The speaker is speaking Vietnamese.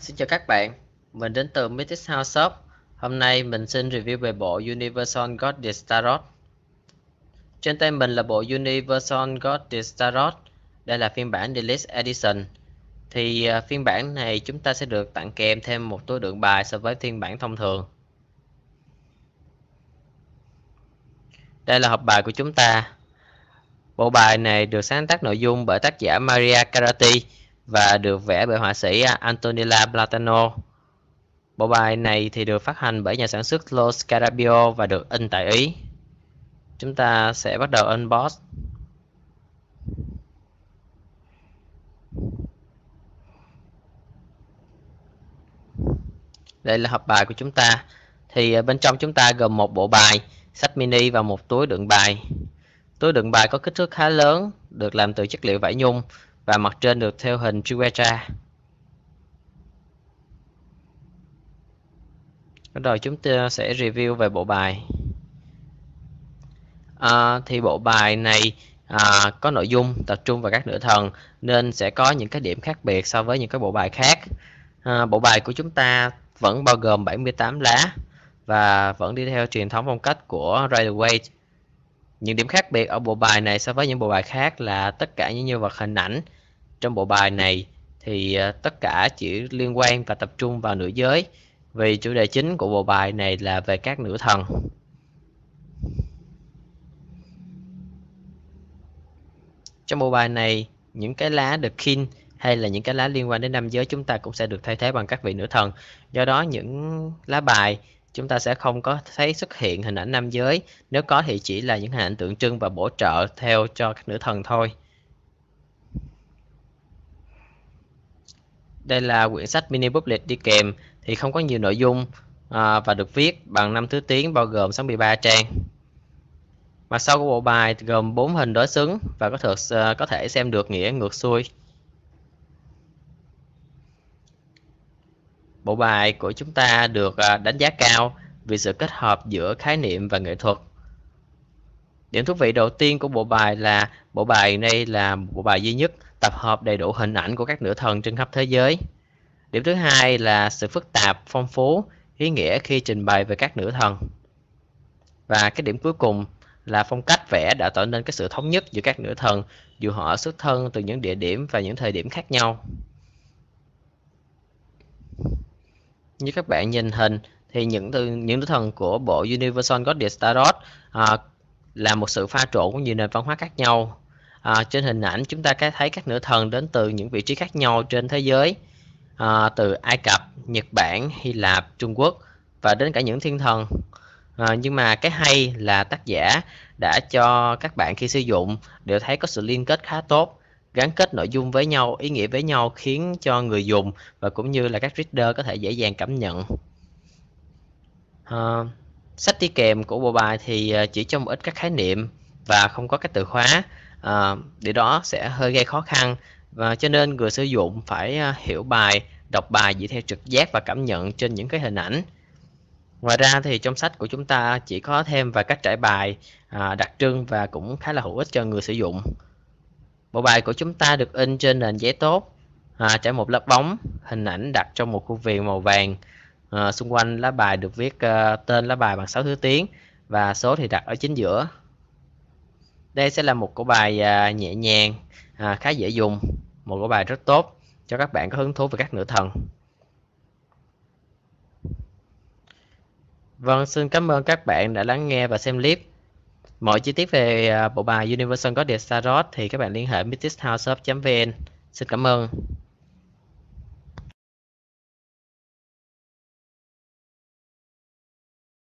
Xin chào các bạn, mình đến từ Mythic House Shop. Hôm nay mình xin review về bộ Universal Goddess Tarot. Trên tay mình là bộ Universal Goddess Tarot. Đây là phiên bản Deluxe Edition. Thì à, phiên bản này chúng ta sẽ được tặng kèm thêm một túi đựng bài so với phiên bản thông thường. Đây là hộp bài của chúng ta. Bộ bài này được sáng tác nội dung bởi tác giả Maria Carati và được vẽ bởi họa sĩ à, Antonella Platano. Bộ bài này thì được phát hành bởi nhà sản xuất Los Carabio và được in tại Ý. Chúng ta sẽ bắt đầu unbox. Đây là hộp bài của chúng ta. Thì à, bên trong chúng ta gồm một bộ bài, sách mini và một túi đựng bài. Túi đựng bài có kích thước khá lớn, được làm từ chất liệu vải nhung và mặt trên được theo hình chữ triguetra bắt đầu chúng ta sẽ review về bộ bài à, thì bộ bài này à, có nội dung tập trung vào các nữ thần nên sẽ có những cái điểm khác biệt so với những cái bộ bài khác à, bộ bài của chúng ta vẫn bao gồm 78 lá và vẫn đi theo truyền thống phong cách của Rider Waite những điểm khác biệt ở bộ bài này so với những bộ bài khác là tất cả những nhân vật hình ảnh trong bộ bài này thì ờ, tất cả chỉ liên quan và tập trung vào nữ giới vì chủ đề chính của bộ bài này là về các nữ thần trong bộ bài này những cái lá được kin hay là những cái lá liên quan đến nam giới chúng ta cũng sẽ được thay thế bằng các vị nữ thần do đó những lá bài chúng ta sẽ không có thấy xuất hiện hình ảnh nam giới nếu có thì chỉ là những hình ảnh tượng trưng và bổ trợ theo cho các nữ thần thôi đây là quyển sách mini booklet đi kèm thì không có nhiều nội dung à, và được viết bằng năm thứ tiếng bao gồm 63 trang. mà sau của bộ bài gồm 4 hình đối xứng và có thể à, có thể xem được nghĩa ngược xuôi. Bộ bài của chúng ta được à, đánh giá cao vì sự kết hợp giữa khái niệm và nghệ thuật. Điểm thú vị đầu tiên của bộ bài là bộ bài này là bộ bài duy nhất tập hợp đầy đủ hình ảnh của các nữ thần trên khắp thế giới. Điểm thứ hai là sự phức tạp, phong phú, ý nghĩa khi trình bày về các nữ thần. Và cái điểm cuối cùng là phong cách vẽ đã tạo nên cái sự thống nhất giữa các nữ thần dù họ xuất thân từ những địa điểm và những thời điểm khác nhau. Như các bạn nhìn hình thì những từ những nữ thần của bộ Universal Goddess Tarot à, là một sự pha trộn của nhiều nền văn hóa khác nhau à, trên hình ảnh chúng ta thấy các nữ thần đến từ những vị trí khác nhau trên thế giới à, từ Ai Cập Nhật Bản Hy Lạp Trung Quốc và đến cả những thiên thần à, nhưng mà cái hay là tác giả đã cho các bạn khi sử dụng đều thấy có sự liên kết khá tốt gắn kết nội dung với nhau ý nghĩa với nhau khiến cho người dùng và cũng như là các reader có thể dễ dàng cảm nhận à, sách đi kèm của bộ bài thì à, chỉ trong ít các khái niệm và không có các từ khóa à, điều đó sẽ hơi gây khó khăn và cho nên người sử dụng phải ờ, hiểu bài đọc bài dựa theo trực giác và cảm nhận trên những cái hình ảnh ngoài ra thì trong sách của chúng ta chỉ có thêm vài cách trải bài à, đặc trưng và cũng khá là hữu ích cho người sử dụng bộ bài của chúng ta được in trên nền giấy tốt à, trải một lớp bóng hình ảnh đặt trong một khu viền màu vàng à, xung quanh lá bài được viết à, tên lá bài bằng 6 thứ tiếng và số thì đặt ở chính giữa đây sẽ là một cái bài à, nhẹ nhàng à, khá dễ dùng một cái bài rất tốt cho các bạn có hứng thú về các nữ thần Vâng, xin cảm ơn các bạn đã lắng nghe và xem clip. Mọi chi tiết về à, bộ bài Universal God Tarot thì các bạn liên hệ mythichouse.vn. Xin cảm ơn.